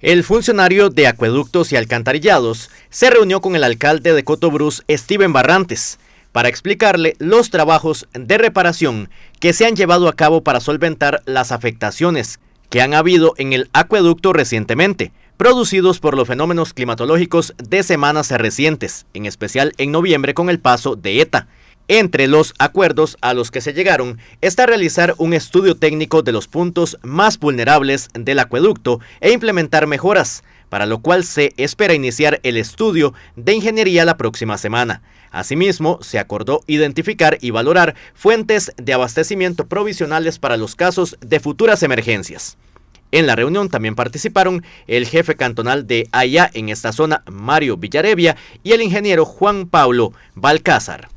El funcionario de Acueductos y Alcantarillados se reunió con el alcalde de Cotobruz, Steven Barrantes, para explicarle los trabajos de reparación que se han llevado a cabo para solventar las afectaciones que han habido en el acueducto recientemente, producidos por los fenómenos climatológicos de semanas recientes, en especial en noviembre con el paso de ETA. Entre los acuerdos a los que se llegaron está realizar un estudio técnico de los puntos más vulnerables del acueducto e implementar mejoras, para lo cual se espera iniciar el estudio de ingeniería la próxima semana. Asimismo, se acordó identificar y valorar fuentes de abastecimiento provisionales para los casos de futuras emergencias. En la reunión también participaron el jefe cantonal de Allá en esta zona, Mario Villarevia, y el ingeniero Juan Pablo Balcázar.